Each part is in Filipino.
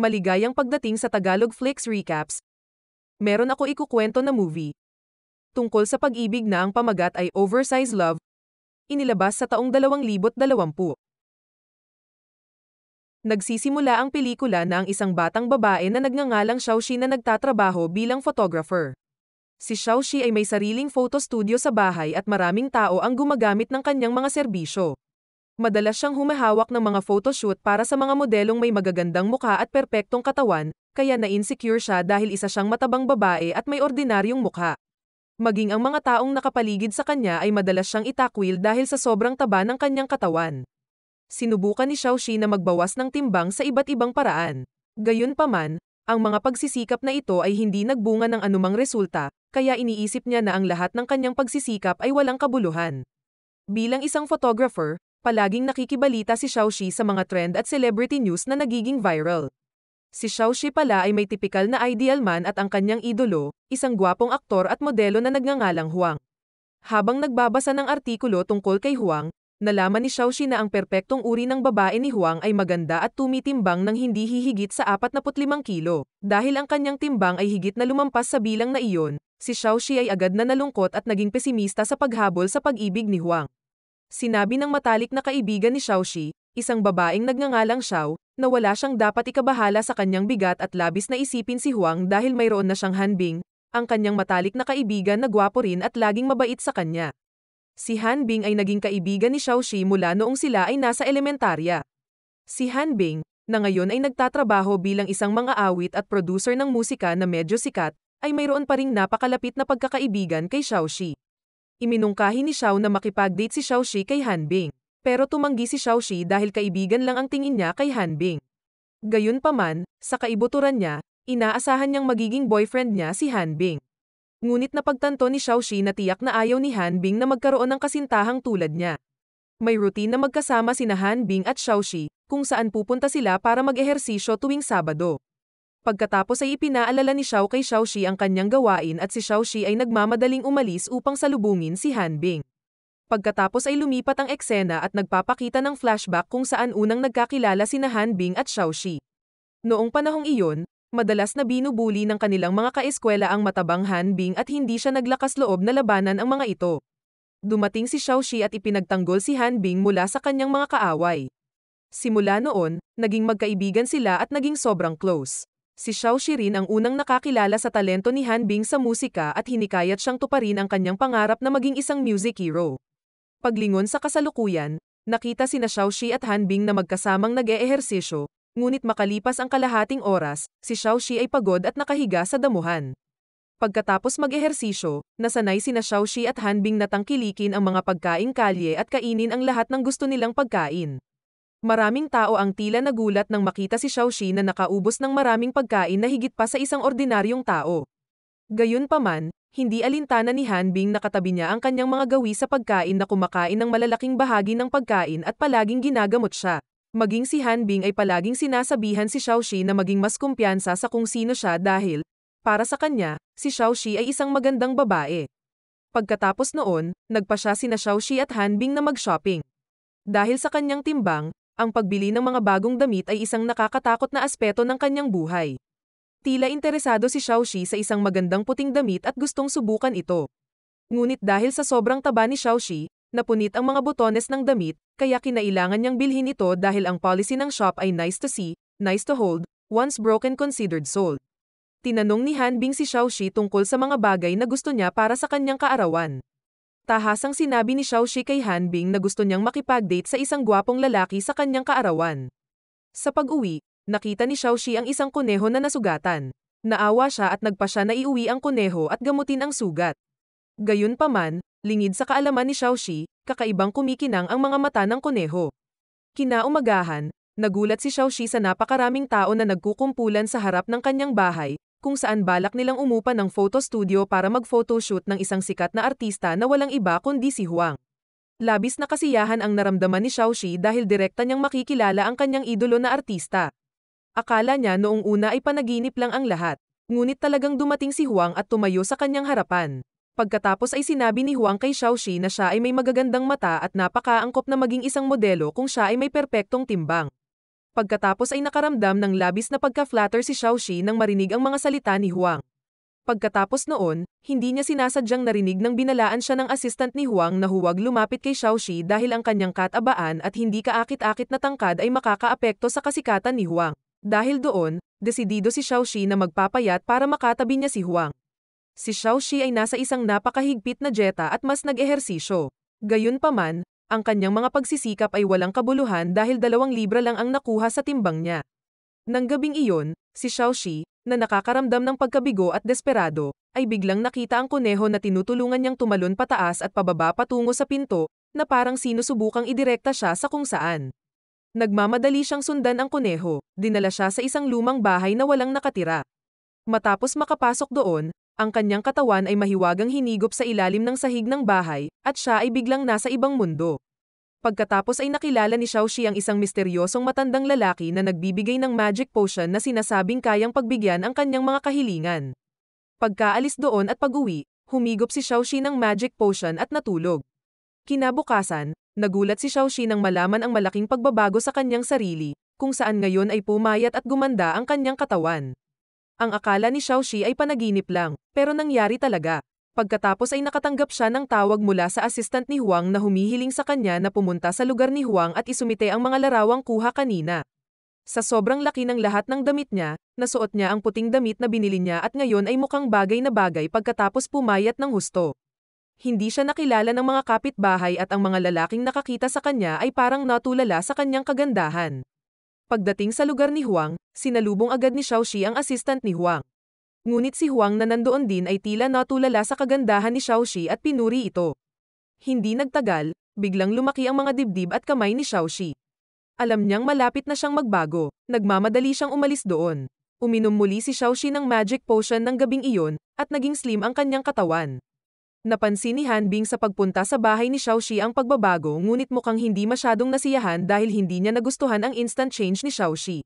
Maligayang pagdating sa Tagalog Flix Recaps. Meron ako ikukwento na movie. Tungkol sa pag-ibig na ang pamagat ay Oversized Love. Inilabas sa taong 2020. Nagsisimula ang pelikula na ang isang batang babae na nagngangalang Xiaoxi na nagtatrabaho bilang photographer. Si Xiaoxi ay may sariling photo studio sa bahay at maraming tao ang gumagamit ng kanyang mga serbisyo madalas siyang humahawak ng mga photoshoot para sa mga modelong may magagandang mukha at perpektong katawan, kaya na-insecure siya dahil isa siyang matabang babae at may ordinaryong mukha. Maging ang mga taong nakapaligid sa kanya ay madalas siyang itakwil dahil sa sobrang taba ng kanyang katawan. Sinubukan ni Xiaoxi na magbawas ng timbang sa iba't ibang paraan. Gayunpaman, ang mga pagsisikap na ito ay hindi nagbunga ng anumang resulta, kaya iniisip niya na ang lahat ng kanyang pagsisikap ay walang kabuluhan. Bilang isang photographer, palaging nakikibalita si Xiaoxi sa mga trend at celebrity news na nagiging viral. Si Xiaoxi pala ay may tipikal na ideal man at ang kanyang idolo, isang gwapong aktor at modelo na nagngangalang Huang. Habang nagbabasa ng artikulo tungkol kay Huang, nalaman ni Xiaoxi na ang perpektong uri ng babae ni Huang ay maganda at tumitimbang ng hindi hihigit sa 45 kilo. Dahil ang kanyang timbang ay higit na lumampas sa bilang na iyon, si Xiaoxi ay agad na nalungkot at naging pesimista sa paghabol sa pag-ibig ni Huang sinabi ng matalik na kaibigan ni Xiaoxi, isang babaeng nagngangalang Xiao, na wala siyang dapat ikabahala sa kanyang bigat at labis na isipin si Huang dahil mayroon na siyang Hanbing, ang kanyang matalik na kaibigan na gwapo rin at laging mabait sa kanya. Si Hanbing ay naging kaibigan ni Xiaoxi mula noong sila ay nasa elementarya. Si Hanbing, na ngayon ay nagtatrabaho bilang isang mga-awit at producer ng musika na medyo sikat, ay mayroon pa ring napakalapit na pagkakaibigan kay Xiaoxi. Iminungkahi ni Xiao na makipag-date si Xiaoxi kay Hanbing. Pero tumanggi si Xiaoxi dahil kaibigan lang ang tingin niya kay Hanbing. Gayunpaman, sa kaibuturan niya, inaasahan niyang magiging boyfriend niya si Hanbing. Ngunit napagtanto ni Xiaoxi na tiyak na ayaw ni Hanbing na magkaroon ng kasintahang tulad niya. May routine na magkasama sina Hanbing at Xiaoxi, kung saan pupunta sila para mag-ehersisyo tuwing Sabado. Pagkatapos ay ipinaalala ni Xiao kay Xiaoxi ang kanyang gawain at si Xiaoxi ay nagmamadaling umalis upang salubungin si Hanbing. Pagkatapos ay lumipat ang eksena at nagpapakita ng flashback kung saan unang nagkakilala sina Hanbing at Xiaoxi. Noong panahong iyon, madalas na binubuli ng kanilang mga kaeskwela ang matabang Hanbing at hindi siya naglakas loob na labanan ang mga ito. Dumating si Xiaoxi at ipinagtanggol si Hanbing mula sa kanyang mga kaaway. Simula noon, naging magkaibigan sila at naging sobrang close si Xiao Shirin ang unang nakakilala sa talento ni Han Bing sa musika at hinikayat siyang tuparin ang kanyang pangarap na maging isang music hero. Paglingon sa kasalukuyan, nakita sina Xiao Shi at Han Bing na magkasamang nag-eehersisyo, ngunit makalipas ang kalahating oras, si Xiao Shi ay pagod at nakahiga sa damuhan. Pagkatapos mag-ehersisyo, nasanay sina Xiao Shi at Han Bing na tangkilikin ang mga pagkaing kalye at kainin ang lahat ng gusto nilang pagkain. Maraming tao ang tila nagulat nang makita si Xiaoxi na nakaubos ng maraming pagkain na higit pa sa isang ordinaryong tao. Gayunpaman, hindi alintana ni Hanbing nakatabi niya ang kanyang mga gawi sa pagkain na kumakain ng malalaking bahagi ng pagkain at palaging ginagamot siya. Maging si Hanbing ay palaging sinasabihan si Xiaoxi na maging mas kumpiyansa sa kung sino siya dahil, para sa kanya, si Xiaoxi ay isang magandang babae. Pagkatapos noon, nagpa siya sina Xiaoxi at Hanbing na mag-shopping. Dahil sa kanyang timbang, ang pagbili ng mga bagong damit ay isang nakakatakot na aspeto ng kanyang buhay. Tila interesado si Xiaoxi sa isang magandang puting damit at gustong subukan ito. Ngunit dahil sa sobrang taba ni Xiaoxi, napunit ang mga botones ng damit, kaya kinailangan niyang bilhin ito dahil ang policy ng shop ay nice to see, nice to hold, once broken considered sold. Tinanong ni Han Bing si Xiaoxi tungkol sa mga bagay na gusto niya para sa kanyang kaarawan. Tahasang sinabi ni Xiaoxi kay Han Bing na gusto niyang makipag-date sa isang gwapong lalaki sa kanyang kaarawan. Sa pag-uwi, nakita ni Xiaoxi ang isang kuneho na nasugatan. Naawa siya at nagpa siya na iuwi ang kuneho at gamutin ang sugat. Gayunpaman, lingid sa kaalaman ni Xiaoxi, kakaibang kumikinang ang mga mata ng kuneho. Kinaumagahan, nagulat si Xiaoxi sa napakaraming tao na nagkukumpulan sa harap ng kanyang bahay, kung saan balak nilang umupa ng photo studio para mag-photoshoot ng isang sikat na artista na walang iba kundi si Huang. Labis na kasiyahan ang naramdaman ni Xiaoxi dahil direkta niyang makikilala ang kanyang idolo na artista. Akala niya noong una ay panaginip lang ang lahat, ngunit talagang dumating si Huang at tumayo sa kanyang harapan. Pagkatapos ay sinabi ni Huang kay Xiaoxi na siya ay may magagandang mata at napakaangkop na maging isang modelo kung siya ay may perpektong timbang. Pagkatapos ay nakaramdam ng labis na pagka-flatter si Xiaoxi nang marinig ang mga salita ni Huang. Pagkatapos noon, hindi niya sinasadyang narinig nang binalaan siya ng assistant ni Huang na huwag lumapit kay Xiaoxi dahil ang kanyang katabaan at hindi kaakit-akit na tangkad ay makakaapekto sa kasikatan ni Huang. Dahil doon, desidido si Xiaoxi na magpapayat para makatabi niya si Huang. Si Xiaoxi ay nasa isang napakahigpit na dieta at mas nag-ehersisyo. Gayunpaman, ang kanyang mga pagsisikap ay walang kabuluhan dahil dalawang libra lang ang nakuha sa timbang niya. Nang gabing iyon, si Xiaoxi, na nakakaramdam ng pagkabigo at desperado, ay biglang nakita ang kuneho na tinutulungan niyang tumalon pataas at pababa patungo sa pinto, na parang sinusubukang idirekta siya sa kung saan. Nagmamadali siyang sundan ang kuneho, dinala siya sa isang lumang bahay na walang nakatira. Matapos makapasok doon, ang kanyang katawan ay mahiwagang hinigop sa ilalim ng sahig ng bahay, at siya ay biglang nasa ibang mundo. Pagkatapos ay nakilala ni Xiaoxi ang isang misteryosong matandang lalaki na nagbibigay ng magic potion na sinasabing kayang pagbigyan ang kanyang mga kahilingan. Pagkaalis doon at pag-uwi, humigop si Xiaoxi ng magic potion at natulog. Kinabukasan, nagulat si Xiaoxi nang malaman ang malaking pagbabago sa kanyang sarili, kung saan ngayon ay pumayat at gumanda ang kanyang katawan. Ang akala ni Xiaoxi ay panaginip lang, pero nangyari talaga. Pagkatapos ay nakatanggap siya ng tawag mula sa assistant ni Huang na humihiling sa kanya na pumunta sa lugar ni Huang at isumite ang mga larawang kuha kanina. Sa sobrang laki ng lahat ng damit niya, nasuot niya ang puting damit na binili niya at ngayon ay mukhang bagay na bagay pagkatapos pumayat ng husto. Hindi siya nakilala ng mga kapitbahay at ang mga lalaking nakakita sa kanya ay parang natulala sa kanyang kagandahan. Pagdating sa lugar ni Huang, sinalubong agad ni Xiaoxi ang assistant ni Huang. Ngunit si Huang na nandoon din ay tila natulala sa kagandahan ni Xiaoxi at pinuri ito. Hindi nagtagal, biglang lumaki ang mga dibdib at kamay ni Xiaoxi. Alam niyang malapit na siyang magbago, nagmamadali siyang umalis doon. Uminom muli si Xiaoxi ng magic potion ng gabing iyon, at naging slim ang kanyang katawan. Napansin ni Han Bing sa pagpunta sa bahay ni Xiaoxi ang pagbabago ngunit mukhang hindi masyadong nasiyahan dahil hindi niya nagustuhan ang instant change ni Xiaoxi.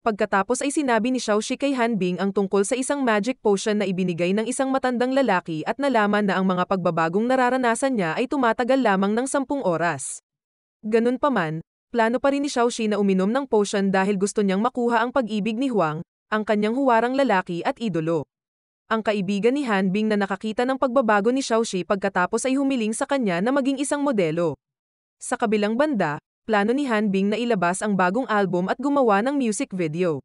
Pagkatapos ay sinabi ni Xiaoxi kay Han Bing ang tungkol sa isang magic potion na ibinigay ng isang matandang lalaki at nalaman na ang mga pagbabagong nararanasan niya ay tumatagal lamang ng sampung oras. Ganun paman, plano pa rin ni Xiaoxi na uminom ng potion dahil gusto niyang makuha ang pag-ibig ni Huang, ang kanyang huwarang lalaki at idolo ang kaibigan ni Han Bing na nakakita ng pagbabago ni Xiaoxi pagkatapos ay humiling sa kanya na maging isang modelo. Sa kabilang banda, plano ni Han Bing na ilabas ang bagong album at gumawa ng music video.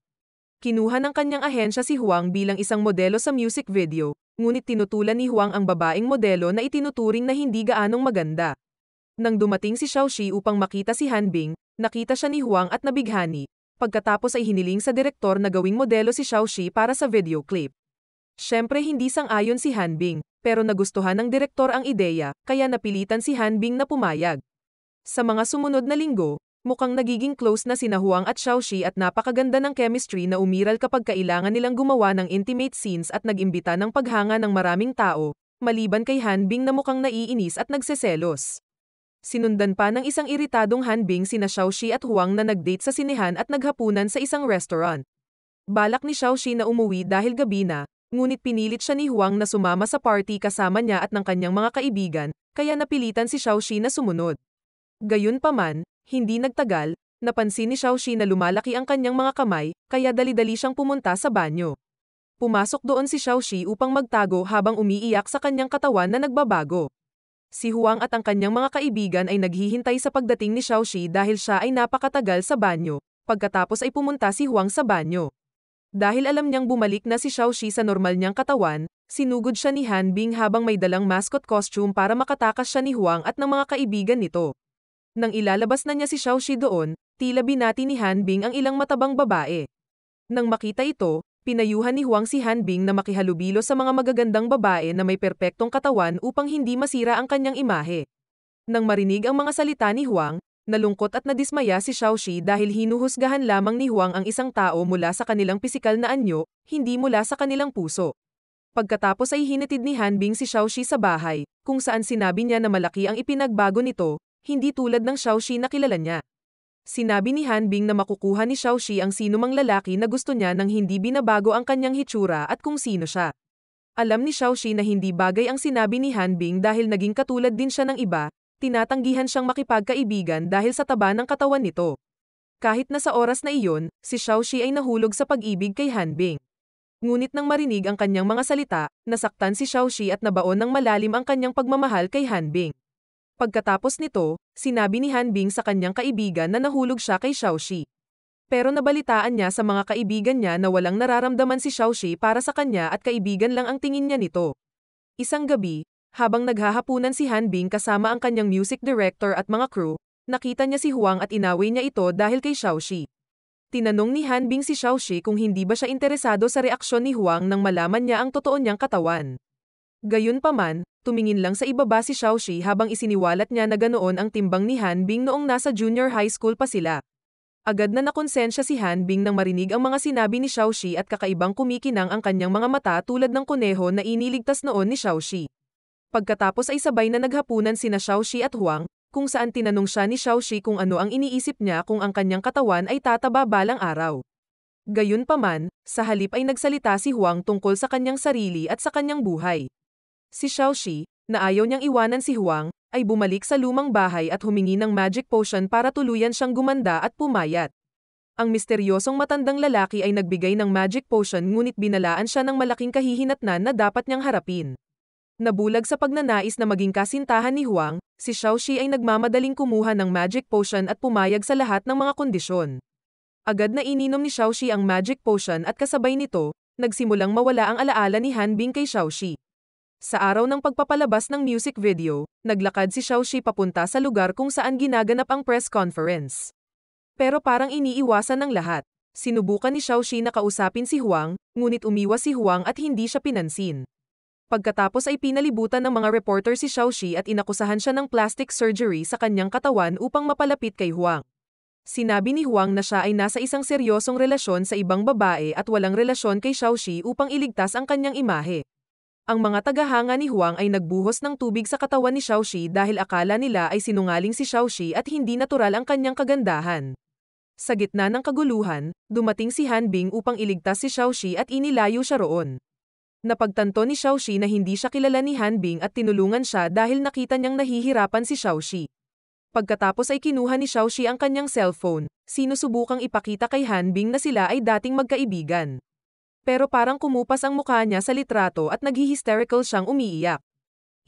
Kinuha ng kanyang ahensya si Huang bilang isang modelo sa music video, ngunit tinutulan ni Huang ang babaeng modelo na itinuturing na hindi gaanong maganda. Nang dumating si Xiaoxi upang makita si Han Bing, nakita siya ni Huang at nabighani, pagkatapos ay hiniling sa direktor na gawing modelo si Xiaoxi para sa video clip. Siyempre hindi sang-ayon si Hanbing, pero nagustuhan ng direktor ang ideya, kaya napilitan si Hanbing na pumayag. Sa mga sumunod na linggo, mukhang nagiging close na sina Huang at Xiaoxi at napakaganda ng chemistry na umiral kapag kailangan nilang gumawa ng intimate scenes at nagimbita ng paghanga ng maraming tao, maliban kay Hanbing na mukhang naiinis at nagseselos. Sinundan pa ng isang iritadong Hanbing sina Xiaoxi at Huang na nagdate sa sinehan at naghapunan sa isang restaurant. Balak ni Xiaoxi na umuwi dahil gabi na, ngunit pinilit siya ni Huang na sumama sa party kasama niya at ng kanyang mga kaibigan, kaya napilitan si Xiaoxi na sumunod. Gayunpaman, hindi nagtagal, napansin ni Xiaoxi na lumalaki ang kanyang mga kamay, kaya dali-dali siyang pumunta sa banyo. Pumasok doon si Xiaoxi upang magtago habang umiiyak sa kanyang katawan na nagbabago. Si Huang at ang kanyang mga kaibigan ay naghihintay sa pagdating ni Xiaoxi dahil siya ay napakatagal sa banyo. Pagkatapos ay pumunta si Huang sa banyo. Dahil alam niyang bumalik na si Xiaoxi sa normal niyang katawan, sinugod siya ni Han Bing habang may dalang mascot costume para makatakas siya ni Huang at ng mga kaibigan nito. Nang ilalabas na niya si Xiaoxi doon, tila binati ni Han Bing ang ilang matabang babae. Nang makita ito, pinayuhan ni Huang si Han Bing na makihalubilo sa mga magagandang babae na may perpektong katawan upang hindi masira ang kanyang imahe. Nang marinig ang mga salita ni Huang, Nalungkot at nadismaya si Xiaoxi dahil hinuhusgahan lamang ni Huang ang isang tao mula sa kanilang pisikal na anyo, hindi mula sa kanilang puso. Pagkatapos ay hinatid ni Hanbing si Xiaoxi sa bahay, kung saan sinabi niya na malaki ang ipinagbago nito, hindi tulad ng Xiaoxi na kilala niya. Sinabi ni Hanbing na makukuha ni Xiaoxi ang sinumang lalaki na gusto niya nang hindi binabago ang kanyang hitsura at kung sino siya. Alam ni Xiaoxi na hindi bagay ang sinabi ni Hanbing dahil naging katulad din siya ng iba, tinatanggihan siyang makipagkaibigan dahil sa taba ng katawan nito. Kahit na sa oras na iyon, si Xiaoxi ay nahulog sa pag-ibig kay Hanbing. Ngunit nang marinig ang kanyang mga salita, nasaktan si Xiaoxi at nabaon ng malalim ang kanyang pagmamahal kay Hanbing. Pagkatapos nito, sinabi ni Hanbing sa kanyang kaibigan na nahulog siya kay Xiaoxi. Pero nabalitaan niya sa mga kaibigan niya na walang nararamdaman si Xiaoxi para sa kanya at kaibigan lang ang tingin niya nito. Isang gabi, habang naghahapunan si Han Bing kasama ang kanyang music director at mga crew, nakita niya si Huang at inaway niya ito dahil kay Xiaoxi. Tinanong ni Han Bing si Xiaoxi kung hindi ba siya interesado sa reaksyon ni Huang nang malaman niya ang totoo niyang katawan. Gayunpaman, tumingin lang sa ibaba si Xiaoxi habang isiniwalat niya na ganoon ang timbang ni Han Bing noong nasa junior high school pa sila. Agad na nakonsensya si Han Bing nang marinig ang mga sinabi ni Xiaoxi at kakaibang kumikinang ang kanyang mga mata tulad ng kuneho na iniligtas noon ni Xiaoxi. Pagkatapos ay sabay na naghapunan sina Xiaoxi at Huang, kung saan tinanong siya ni Xiaoxi kung ano ang iniisip niya kung ang kanyang katawan ay tataba balang araw. Gayunpaman, sa halip ay nagsalita si Huang tungkol sa kanyang sarili at sa kanyang buhay. Si Xiaoxi, na ayaw niyang iwanan si Huang, ay bumalik sa lumang bahay at humingi ng magic potion para tuluyan siyang gumanda at pumayat. Ang misteryosong matandang lalaki ay nagbigay ng magic potion ngunit binalaan siya ng malaking kahihinatnan na dapat niyang harapin. Nabulag sa pagnanais na maging kasintahan ni Huang, si Xiaoxi ay nagmamadaling kumuha ng magic potion at pumayag sa lahat ng mga kondisyon. Agad na ininom ni Xiaoxi ang magic potion at kasabay nito, nagsimulang mawala ang alaala ni Han Bing kay Xiaoxi. Sa araw ng pagpapalabas ng music video, naglakad si Xiaoxi papunta sa lugar kung saan ginaganap ang press conference. Pero parang iniiwasan ng lahat. Sinubukan ni Xiaoxi na kausapin si Huang, ngunit umiwas si Huang at hindi siya pinansin. Pagkatapos ay pinalibutan ng mga reporter si Xiaoxi at inakusahan siya ng plastic surgery sa kanyang katawan upang mapalapit kay Huang. Sinabi ni Huang na siya ay nasa isang seryosong relasyon sa ibang babae at walang relasyon kay Xiaoxi upang iligtas ang kanyang imahe. Ang mga tagahanga ni Huang ay nagbuhos ng tubig sa katawan ni Xiaoxi dahil akala nila ay sinungaling si Xiaoxi at hindi natural ang kanyang kagandahan. Sa gitna ng kaguluhan, dumating si Han Bing upang iligtas si Xiaoxi at inilayo siya roon napagtanto ni Xiaoxi na hindi siya kilala ni Hanbing at tinulungan siya dahil nakita niyang nahihirapan si Xiaoxi. Pagkatapos ay kinuha ni Xiaoxi ang kanyang cellphone, sinusubukang ipakita kay Hanbing na sila ay dating magkaibigan. Pero parang kumupas ang mukha niya sa litrato at naghihysterical siyang umiiyak.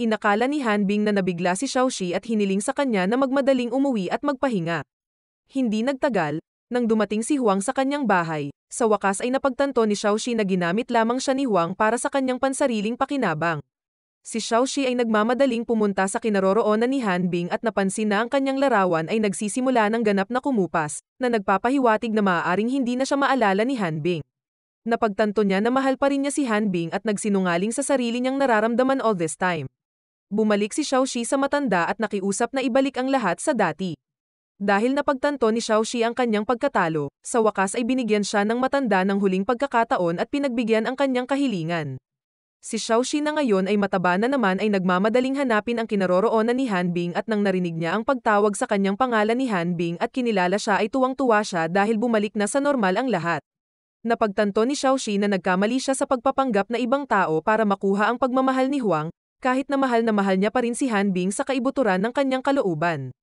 Inakala ni Hanbing na nabigla si Xiaoxi at hiniling sa kanya na magmadaling umuwi at magpahinga. Hindi nagtagal, nang dumating si Huang sa kanyang bahay, sa wakas ay napagtanto ni Xiaoxi na ginamit lamang siya ni Huang para sa kanyang pansariling pakinabang. Si Xiaoxi ay nagmamadaling pumunta sa kinaroroonan ni Hanbing at napansin na ang kanyang larawan ay nagsisimula ng ganap na kumupas, na nagpapahiwatig na maaaring hindi na siya maalala ni Hanbing. Napagtanto niya na mahal pa rin niya si Hanbing at nagsinungaling sa sarili niyang nararamdaman all this time. Bumalik si Xiaoxi sa matanda at nakiusap na ibalik ang lahat sa dati. Dahil napagtanto ni Xiaoxi ang kanyang pagkatalo, sa wakas ay binigyan siya ng matanda ng huling pagkakataon at pinagbigyan ang kanyang kahilingan. Si Xiaoxi na ngayon ay mataba na naman ay nagmamadaling hanapin ang kinaroroonan ni Hanbing at nang narinig niya ang pagtawag sa kanyang pangalan ni Hanbing at kinilala siya ay tuwang-tuwa siya dahil bumalik na sa normal ang lahat. Napagtanto ni Xiaoxi na nagkamali siya sa pagpapanggap na ibang tao para makuha ang pagmamahal ni Huang, kahit na mahal na mahal niya pa rin si Hanbing sa kaibuturan ng kanyang kalooban.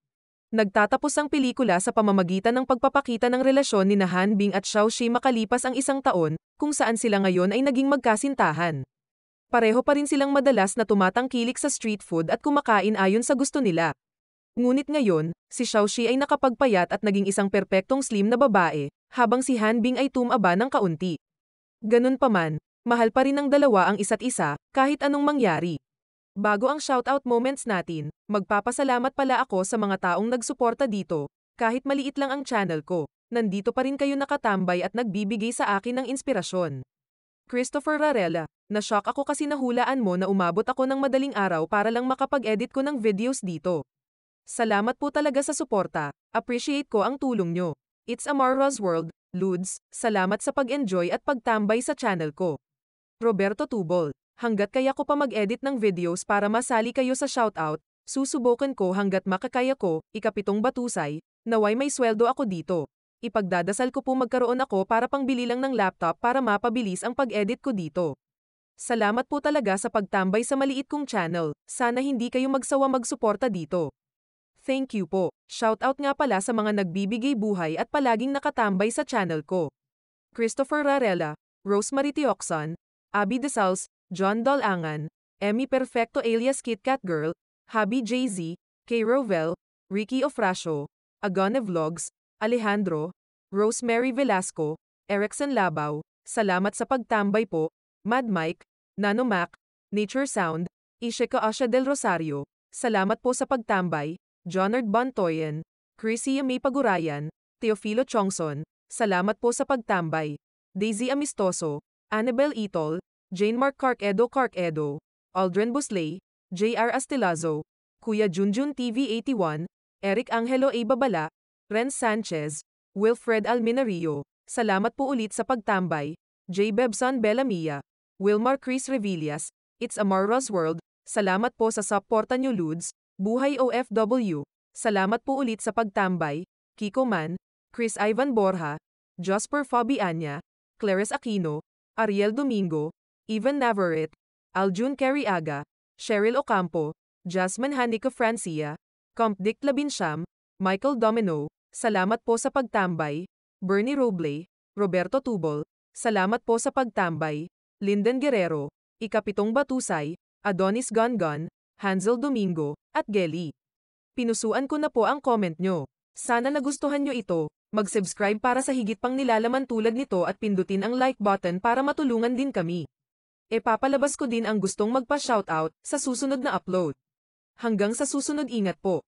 Nagtatapos ang pelikula sa pamamagitan ng pagpapakita ng relasyon ni Han Bing at Xiao Shi makalipas ang isang taon, kung saan sila ngayon ay naging magkasintahan. Pareho pa rin silang madalas na tumatangkilik sa street food at kumakain ayon sa gusto nila. Ngunit ngayon, si Xiao Shi ay nakapagpayat at naging isang perpektong slim na babae, habang si Han Bing ay tumaba ng kaunti. Ganun paman, mahal pa rin ng dalawa ang isa't isa, kahit anong mangyari. Bago ang shoutout moments natin, magpapasalamat pala ako sa mga taong nagsuporta dito. Kahit maliit lang ang channel ko, nandito pa rin kayo nakatambay at nagbibigay sa akin ng inspirasyon. Christopher Rarella, na-shock ako kasi nahulaan mo na umabot ako ng madaling araw para lang makapag-edit ko ng videos dito. Salamat po talaga sa suporta, appreciate ko ang tulong nyo. It's Amara's World, Ludes, salamat sa pag-enjoy at pagtambay sa channel ko. Roberto Tubolt Hanggat kaya ko pa mag-edit ng videos para masali kayo sa shoutout, susubukan ko hanggat makakaya ko, ikapitong batusay, naway may sweldo ako dito. Ipagdadasal ko po magkaroon ako para pangbili lang ng laptop para mapabilis ang pag-edit ko dito. Salamat po talaga sa pagtambay sa maliit kong channel. Sana hindi kayo magsawa magsuporta dito. Thank you po. Shoutout nga pala sa mga nagbibigay buhay at palaging nakatambay sa channel ko. Christopher Rarella, Rosemary Tioxan, Abby DeSals, John Dolangan, Emmy Perfecto alias KitKat Girl, Habi Jay-Z, K. Rovel, Ricky Ofrasio, Agone Vlogs, Alejandro, Rosemary Velasco, Erickson Labaw, Salamat sa pagtambay po, Mad Mike, Nano Mac, Nature Sound, Ishika Asha Del Rosario, Salamat po sa pagtambay, Johnard Bontoyen, Chrissy May Pagurayan, Teofilo Chongson, Salamat po sa pagtambay, Daisy Amistoso, Annabel Itol, Jane Mark Clark Edo Clark Edo, Aldrin Busley, J.R. Astilazo, Kuya Junjun TV81, Eric Angelo A. Babala, Ren Sanchez, Wilfred Alminario, salamat po ulit sa pagtambay, J. Bebson Bellamia, Wilmar Chris Revillas, It's Amaros World, salamat po sa supporta nyo Ludes, Buhay OFW, salamat po ulit sa pagtambay, Kiko Man, Chris Ivan Borja, Josper Fabiania, Clarice Aquino, Ariel Domingo, Evan Navarrete, Aljun Carriaga, Cheryl Ocampo, Jasmine Hanika Francia, Compdick Labinsham, Michael Domino, salamat po sa pagtambay, Bernie Roble, Roberto Tubol, salamat po sa pagtambay, Linden Guerrero, Ikapitong Batusay, Adonis Gongon, Hansel Domingo, at Gelly. Pinusuan ko na po ang comment nyo. Sana nagustuhan nyo ito. Mag-subscribe para sa higit pang nilalaman tulad nito at pindutin ang like button para matulungan din kami. E papalabas ko din ang gustong magpa-shoutout sa susunod na upload. Hanggang sa susunod ingat po.